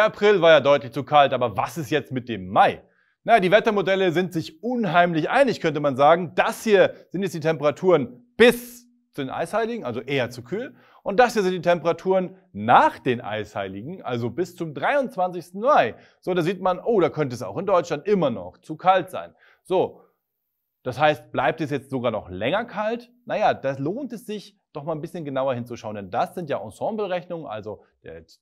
Der April war ja deutlich zu kalt, aber was ist jetzt mit dem Mai? naja, die Wettermodelle sind sich unheimlich einig, könnte man sagen. Das hier sind jetzt die Temperaturen bis zu den Eisheiligen, also eher zu kühl. Und das hier sind die Temperaturen nach den Eisheiligen, also bis zum 23. Mai. So, da sieht man, oh, da könnte es auch in Deutschland immer noch zu kalt sein. So, das heißt, bleibt es jetzt sogar noch länger kalt? Naja, da lohnt es sich, doch mal ein bisschen genauer hinzuschauen, denn das sind ja Ensemblerechnungen, also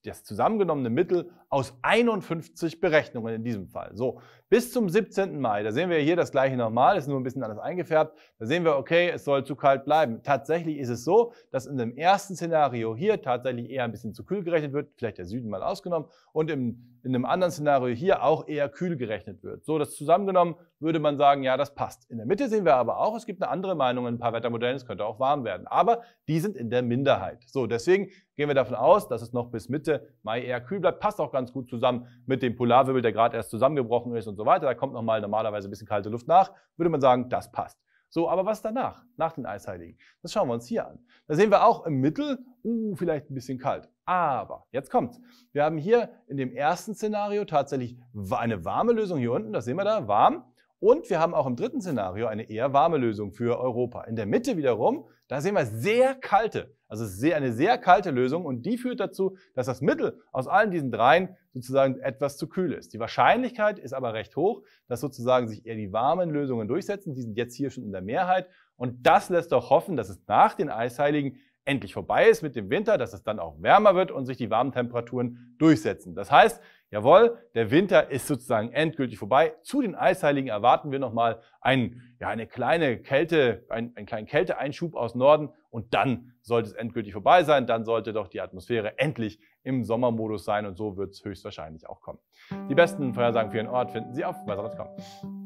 das zusammengenommene Mittel aus 51 Berechnungen in diesem Fall. So, bis zum 17. Mai, da sehen wir hier das gleiche nochmal, ist nur ein bisschen anders eingefärbt, da sehen wir, okay, es soll zu kalt bleiben. Tatsächlich ist es so, dass in dem ersten Szenario hier tatsächlich eher ein bisschen zu kühl gerechnet wird, vielleicht der Süden mal ausgenommen, und im, in einem anderen Szenario hier auch eher kühl gerechnet wird. So, das zusammengenommen würde man sagen, ja, das passt. In der Mitte sehen wir aber auch, es gibt eine andere Meinung in ein paar Wettermodellen, es könnte auch warm werden. Aber die sind in der Minderheit. So, deswegen gehen wir davon aus, dass es noch bis Mitte Mai eher kühl bleibt. Passt auch ganz gut zusammen mit dem Polarwirbel, der gerade erst zusammengebrochen ist und so weiter. Da kommt nochmal normalerweise ein bisschen kalte Luft nach. Würde man sagen, das passt. So, aber was danach, nach den Eisheiligen? Das schauen wir uns hier an. Da sehen wir auch im Mittel, uh, vielleicht ein bisschen kalt. Aber jetzt kommt's. Wir haben hier in dem ersten Szenario tatsächlich eine warme Lösung hier unten, das sehen wir da, warm. Und wir haben auch im dritten Szenario eine eher warme Lösung für Europa. In der Mitte wiederum, da sehen wir sehr kalte, also sehr, eine sehr kalte Lösung und die führt dazu, dass das Mittel aus allen diesen dreien sozusagen etwas zu kühl ist. Die Wahrscheinlichkeit ist aber recht hoch, dass sozusagen sich eher die warmen Lösungen durchsetzen. Die sind jetzt hier schon in der Mehrheit und das lässt doch hoffen, dass es nach den Eisheiligen endlich vorbei ist mit dem Winter, dass es dann auch wärmer wird und sich die warmen Temperaturen durchsetzen. Das heißt, jawohl, der Winter ist sozusagen endgültig vorbei. Zu den Eisheiligen erwarten wir nochmal einen, ja, eine kleine Kälte, einen, einen kleinen Kälteeinschub aus Norden und dann sollte es endgültig vorbei sein. Dann sollte doch die Atmosphäre endlich im Sommermodus sein und so wird es höchstwahrscheinlich auch kommen. Die besten Vorhersagen für Ihren Ort finden Sie auf weser.com.